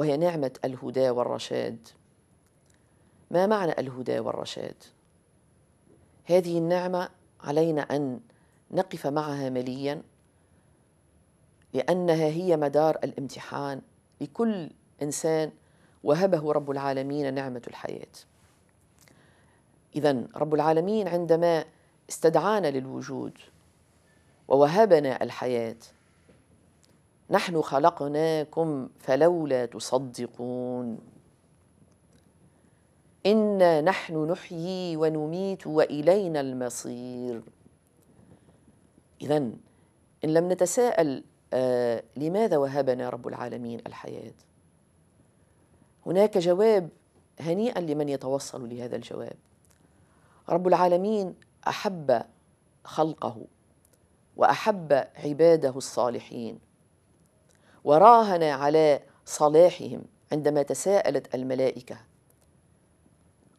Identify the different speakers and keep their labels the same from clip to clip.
Speaker 1: وهي نعمة الهدى والرشاد ما معنى الهدى والرشاد هذه النعمة علينا أن نقف معها مليا لأنها هي مدار الامتحان لكل إنسان وهبه رب العالمين نعمة الحياة إذا رب العالمين عندما استدعانا للوجود ووهبنا الحياه نحن خلقناكم فلولا تصدقون انا نحن نحيي ونميت والينا المصير اذا ان لم نتساءل آه لماذا وهبنا رب العالمين الحياه هناك جواب هنيئا لمن يتوصل لهذا الجواب رب العالمين احب خلقه واحب عباده الصالحين وراهن على صلاحهم عندما تساءلت الملائكه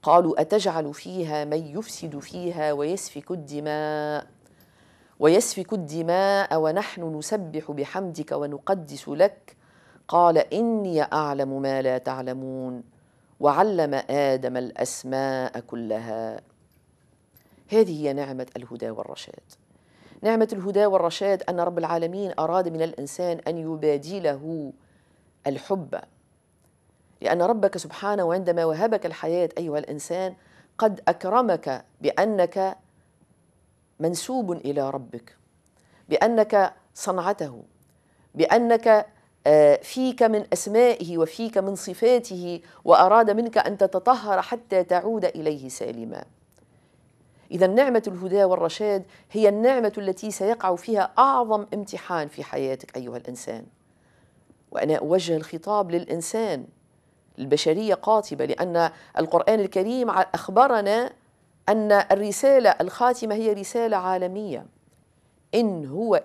Speaker 1: قالوا اتجعل فيها من يفسد فيها ويسفك الدماء ويسفك الدماء ونحن نسبح بحمدك ونقدس لك قال اني اعلم ما لا تعلمون وعلم ادم الاسماء كلها هذه هي نعمه الهدى والرشاد نعمة الهدى والرشاد أن رب العالمين أراد من الإنسان أن يبادله الحب لأن ربك سبحانه عندما وهبك الحياة أيها الإنسان قد أكرمك بأنك منسوب إلى ربك بأنك صنعته بأنك آه، فيك من أسمائه وفيك من صفاته وأراد منك أن تتطهر حتى تعود إليه سالما إذا نعمة الهدى والرشاد هي النعمة التي سيقع فيها أعظم امتحان في حياتك أيها الإنسان وأنا أوجه الخطاب للإنسان البشرية قاطبة لأن القرآن الكريم أخبرنا أن الرسالة الخاتمة هي رسالة عالمية إن هو